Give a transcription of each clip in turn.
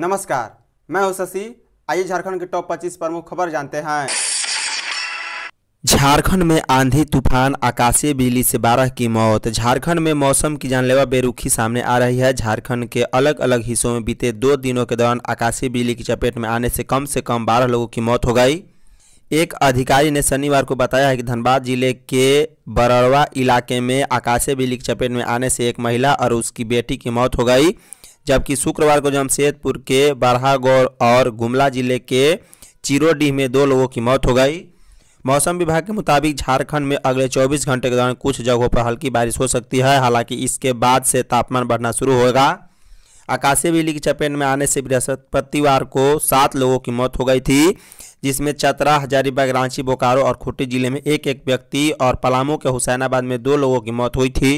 नमस्कार मैं हूं शशि आइए झारखंड के टॉप 25 प्रमुख खबर जानते हैं झारखंड में आंधी तूफान आकाशीय बिजली से बारह की मौत झारखंड में मौसम की जानलेवा बेरुखी सामने आ रही है झारखंड के अलग अलग हिस्सों में बीते दो दिनों के दौरान आकाशीय बिजली की चपेट में आने से कम से कम बारह लोगों की मौत हो गई एक अधिकारी ने शनिवार को बताया है कि धनबाद जिले के बरड़वा इलाके में आकाशीय बिजली की चपेट में आने से एक महिला और उसकी बेटी की मौत हो गई जबकि शुक्रवार को जमशेदपुर के बारहागौड़ और गुमला जिले के चिरोडीह में दो लोगों की मौत हो गई मौसम विभाग के मुताबिक झारखंड में अगले 24 घंटे के दौरान कुछ जगहों पर हल्की बारिश हो सकती है हालांकि इसके बाद से तापमान बढ़ना शुरू होगा आकाशीय बिजली की चपेट में आने से बृहस्पतिवार को सात लोगों की मौत हो गई थी जिसमें चतरा हजारीबाग रांची बोकारो और खूंटी जिले में एक एक व्यक्ति और पलामू के हुसैनाबाद में दो लोगों की मौत हुई थी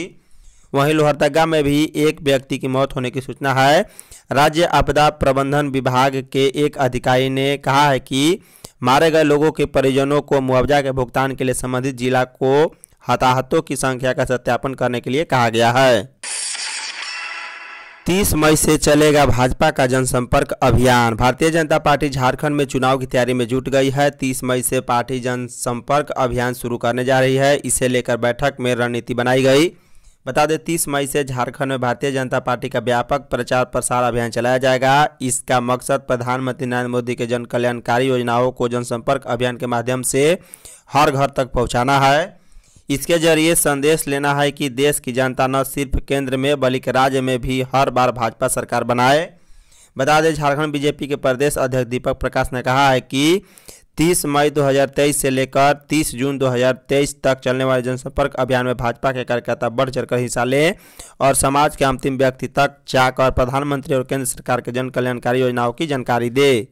वहीं लोहरदगा में भी एक व्यक्ति की मौत होने की सूचना है राज्य आपदा प्रबंधन विभाग के एक अधिकारी ने कहा है कि मारे गए लोगों के परिजनों को मुआवजा के भुगतान के लिए संबंधित जिला को हताहतों की संख्या का सत्यापन करने के लिए कहा गया है तीस मई से चलेगा भाजपा का जनसंपर्क अभियान भारतीय जनता पार्टी झारखंड में चुनाव की तैयारी में जुट गई है तीस मई से पार्टी जनसंपर्क अभियान शुरू करने जा रही है इसे लेकर बैठक में रणनीति बनाई गई बता दें तीस मई से झारखंड में भारतीय जनता पार्टी का व्यापक प्रचार प्रसार अभियान चलाया जाएगा इसका मकसद प्रधानमंत्री नरेंद्र मोदी के जन कल्याणकारी योजनाओं को जनसंपर्क अभियान के माध्यम से हर घर तक पहुंचाना है इसके जरिए संदेश लेना है कि देश की जनता न सिर्फ केंद्र में बल्कि राज्य में भी हर बार भाजपा सरकार बनाए बता दें झारखंड बीजेपी के प्रदेश अध्यक्ष दीपक प्रकाश ने कहा है कि 30 मई 2023 से लेकर 30 जून 2023 तक चलने वाले जनसंपर्क अभियान में भाजपा के कार्यकर्ता बढ़ चढ़कर हिस्सा लें और समाज के अंतिम व्यक्ति तक जाकर प्रधानमंत्री और केंद्र सरकार के जन कल्याणकारी योजनाओं की जानकारी दें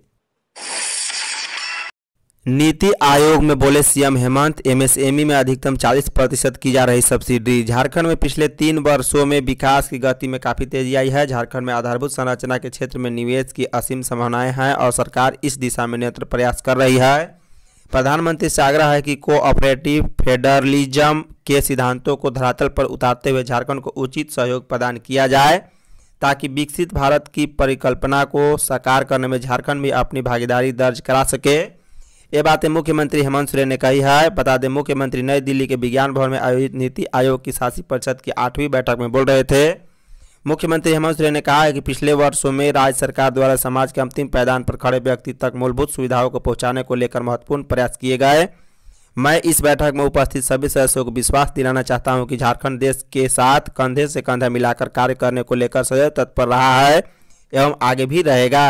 नीति आयोग में बोले सीएम हेमंत एमएसएमई में अधिकतम 40 प्रतिशत की जा रही सब्सिडी झारखंड में पिछले तीन वर्षों में विकास की गति में काफ़ी तेजी आई है झारखंड में आधारभूत संरचना के क्षेत्र में निवेश की असीम संभावनाएं हैं और सरकार इस दिशा में निरंतर प्रयास कर रही है प्रधानमंत्री से आग्रह है कि कोऑपरेटिव फेडरलिज्म के सिद्धांतों को धरातल पर उतारते हुए झारखंड को उचित सहयोग प्रदान किया जाए ताकि विकसित भारत की परिकल्पना को साकार करने में झारखंड भी अपनी भागीदारी दर्ज करा सके ये बातें मुख्यमंत्री हेमंत सोरेन ने कही है बता दें मुख्यमंत्री नई दिल्ली के विज्ञान भवन में आयोजित नीति आयोग की शासी परिषद की आठवीं बैठक में बोल रहे थे मुख्यमंत्री हेमंत सोरेन ने कहा है कि पिछले वर्षों में राज्य सरकार द्वारा समाज के अंतिम पैदान पर खड़े व्यक्ति तक मूलभूत सुविधाओं को पहुंचाने को लेकर महत्वपूर्ण प्रयास किए गए मैं इस बैठक में उपस्थित सभी सदस्यों को विश्वास दिलाना चाहता हूं कि झारखंड देश के साथ कंधे से कंधा मिलाकर कार्य करने को लेकर सदैव तत्पर रहा है एवं आगे भी रहेगा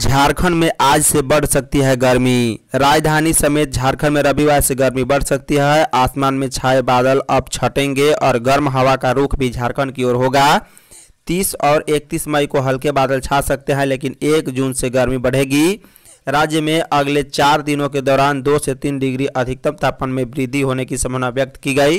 झारखंड में आज से बढ़ सकती है गर्मी राजधानी समेत झारखंड में रविवार से गर्मी बढ़ सकती है आसमान में छाए बादल अब छटेंगे और गर्म हवा का रुख भी झारखंड की ओर होगा 30 और 31 मई को हल्के बादल छा सकते हैं लेकिन 1 जून से गर्मी बढ़ेगी राज्य में अगले चार दिनों के दौरान दो से तीन डिग्री अधिकतम तापमान में वृद्धि होने की संभावना व्यक्त की गई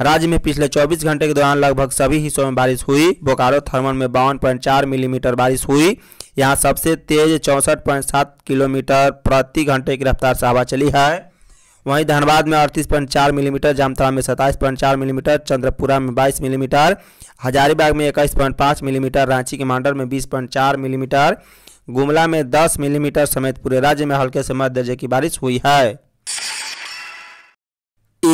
राज्य में पिछले 24 घंटे के दौरान लगभग सभी हिस्सों में बारिश हुई बोकारो थर्मल में बावन मिलीमीटर बारिश हुई यहाँ सबसे तेज चौंसठ किलोमीटर प्रति घंटे की रफ्तार से हवा चली है वहीं धनबाद में अड़तीस पॉइंट चार मिलीमीटर जामताड़ा में सत्ताईस पॉइंट चार मिलीमीटर चंद्रपुरा में बाईस मिलीमीटर हजारीबाग में इक्कीस पॉइंट पाँच मिलीमीटर रांची के मांडर में बीस पॉइंट चार मिलीमीटर गुमला में दस मिलीमीटर समेत पूरे राज्य में हल्के से मध्य दर्जे की बारिश हुई है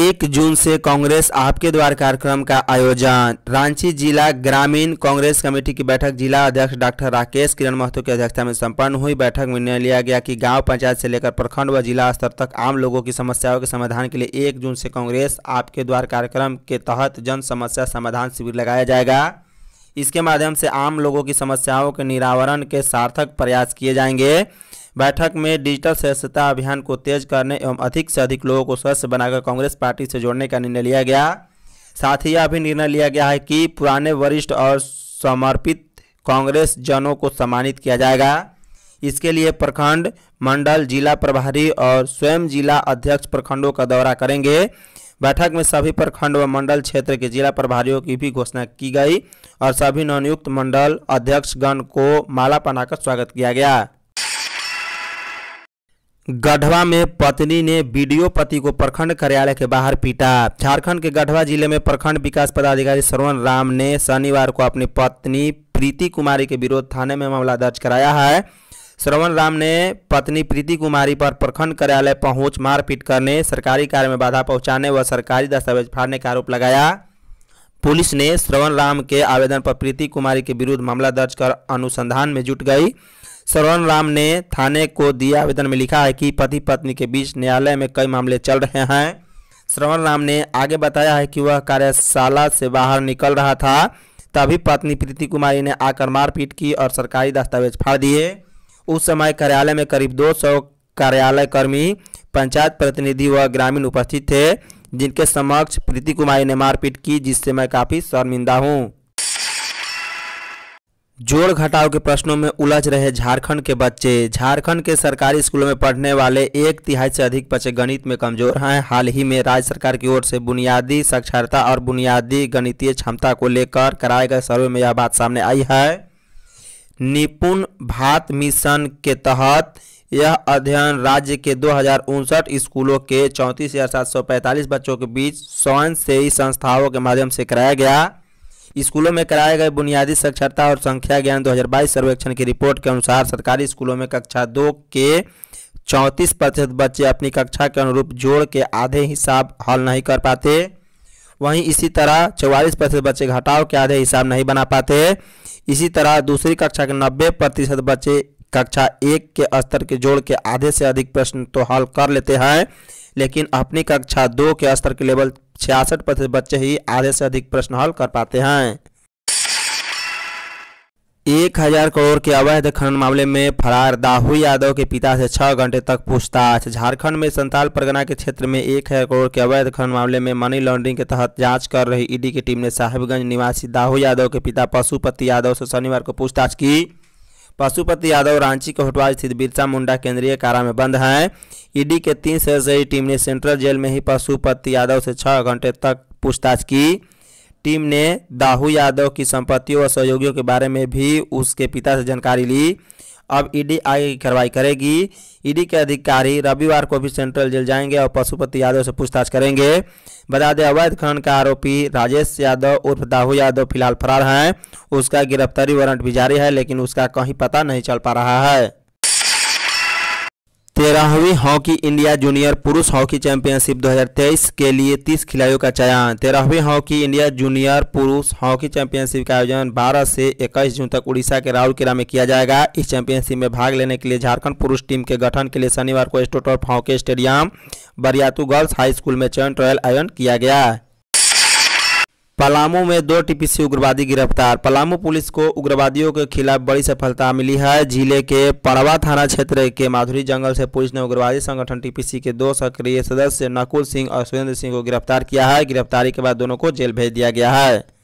एक जून से कांग्रेस आपके द्वार कार्यक्रम का आयोजन रांची जिला ग्रामीण कांग्रेस कमेटी की बैठक जिला अध्यक्ष डॉक्टर राकेश किरण महतो की अध्यक्षता में संपन्न हुई बैठक में निर्णय लिया गया कि गांव पंचायत से लेकर प्रखंड व जिला स्तर तक आम लोगों की समस्याओं के समाधान के लिए एक जून से कांग्रेस आपके द्वार कार्यक्रम के तहत जन समस्या समाधान शिविर लगाया जाएगा इसके माध्यम से आम लोगों की समस्याओं के निरावरण के सार्थक प्रयास किए जाएंगे बैठक में डिजिटल स्वच्छता अभियान को तेज करने एवं अधिक से अधिक लोगों को स्वच्छ बनाकर कांग्रेस पार्टी से जोड़ने का निर्णय लिया गया साथ ही यह भी निर्णय लिया गया है कि पुराने वरिष्ठ और समर्पित कांग्रेस जनों को सम्मानित किया जाएगा इसके लिए प्रखंड मंडल जिला प्रभारी और स्वयं जिला अध्यक्ष प्रखंडों का दौरा करेंगे बैठक में सभी प्रखंड व मंडल क्षेत्र के जिला प्रभारियों की भी घोषणा की गई और सभी नवनियुक्त मंडल अध्यक्षगण को माला पहनाकर स्वागत किया गया गढ़वा में पत्नी ने वीडियो पति को प्रखंड कार्यालय के बाहर पीटा झारखंड के गढ़वा जिले में प्रखंड विकास पदाधिकारी श्रवण राम ने शनिवार को अपनी पत्नी प्रीति कुमारी के विरोध थाने में मामला दर्ज कराया है श्रवण राम ने पत्नी प्रीति कुमारी पर प्रखंड कार्यालय पहुंच मारपीट करने सरकारी कार्य में बाधा पहुंचाने व सरकारी दस्तावेज फाड़ने का आरोप लगाया पुलिस ने श्रवण राम के आवेदन पर प्रीति कुमारी के विरुद्ध मामला दर्ज कर अनुसंधान में जुट गई सरवण राम ने थाने को दिया आवेदन में लिखा है कि पति पत्नी के बीच न्यायालय में कई मामले चल रहे हैं श्रवण राम ने आगे बताया है कि वह कार्यशाला से बाहर निकल रहा था तभी पत्नी प्रीति कुमारी ने आकर मारपीट की और सरकारी दस्तावेज फाड़ दिए उस समय कार्यालय में करीब 200 कार्यालय कर्मी पंचायत प्रतिनिधि व ग्रामीण उपस्थित थे जिनके समक्ष प्रीति कुमारी ने मारपीट की जिससे मैं काफ़ी शर्मिंदा हूँ जोड़ घटाव के प्रश्नों में उलझ रहे झारखंड के बच्चे झारखंड के सरकारी स्कूलों में पढ़ने वाले एक तिहाई से अधिक बच्चे गणित में कमजोर हैं हाल ही में राज्य सरकार की ओर से बुनियादी साक्षरता और बुनियादी गणितीय क्षमता को लेकर कराए गए सर्वे में यह बात सामने आई है निपुण भात मिशन के तहत यह अध्ययन राज्य के दो स्कूलों के चौंतीस बच्चों के बीच स्वयं संस्थाओं के माध्यम से कराया गया स्कूलों में कराए गए बुनियादी साक्षरता और संख्या ज्ञान 2022 सर्वेक्षण की रिपोर्ट के अनुसार सरकारी स्कूलों में कक्षा दो के चौंतीस प्रतिशत बच्चे अपनी कक्षा के अनुरूप जोड़ के आधे हिसाब हल नहीं कर पाते वहीं इसी तरह चौवालीस प्रतिशत बच्चे घटाव के आधे हिसाब नहीं बना पाते इसी तरह दूसरी कक्षा के नब्बे प्रतिशत बच्चे कक्षा एक के स्तर के जोड़ के आधे से अधिक प्रश्न तो हल कर लेते हैं लेकिन अपनी कक्षा दो के स्तर के लेवल छियासठ प्रतिशत बच्चे ही आधे से अधिक प्रश्न हल कर पाते हैं एक हजार करोड़ के अवैध खनन मामले में फरार दाहू यादव के पिता से छह घंटे तक पूछताछ झारखंड में संताल परगना के क्षेत्र में एक हजार करोड़ के अवैध खनन मामले में मनी लॉन्ड्रिंग के तहत जांच कर रही ईडी की टीम ने साहिबगंज निवासी दाहू यादव के पिता पशुपति यादव से शनिवार को पूछताछ की पशुपति यादव रांची के होटवाल स्थित बिरसा मुंडा केंद्रीय कारा में बंद हैं ईडी के तीन सदस्यीय टीम ने सेंट्रल जेल में ही पशुपति यादव से छः घंटे तक पूछताछ की टीम ने दाहू यादव की संपत्तियों और सहयोगियों के बारे में भी उसके पिता से जानकारी ली अब ईडी आगे की कार्रवाई करेगी ईडी e के अधिकारी रविवार को भी सेंट्रल जेल जाएंगे और पशुपति यादव से पूछताछ करेंगे बता दें अवैध खनन का आरोपी राजेश यादव उर्फ दाहू यादव फिलहाल फरार हैं उसका गिरफ्तारी वारंट भी जारी है लेकिन उसका कहीं पता नहीं चल पा रहा है तेरहवीं हॉकी इंडिया जूनियर पुरुष हॉकी चैंपियनशिप 2023 के लिए 30 खिलाड़ियों का चयन तेरहवीं हॉकी इंडिया जूनियर पुरुष हॉकी चैंपियनशिप का आयोजन 12 से 21 जून तक उड़ीसा के राउरकेला में किया जाएगा इस चैंपियनशिप में भाग लेने के लिए झारखंड पुरुष टीम के गठन के लिए शनिवार को astroturf hockey stadium Bariatu girls high school में चयन ट्रायल आयोजन किया गया पलामू में दो टीपीसी उग्रवादी गिरफ्तार पलामू पुलिस को उग्रवादियों के खिलाफ बड़ी सफलता मिली है जिले के पड़वा थाना क्षेत्र के माधुरी जंगल से पुलिस ने उग्रवादी संगठन टीपीसी के दो सक्रिय सदस्य नकुल सिंह और सुरेंद्र सिंह को गिरफ्तार किया है गिरफ्तारी के बाद दोनों को जेल भेज दिया गया है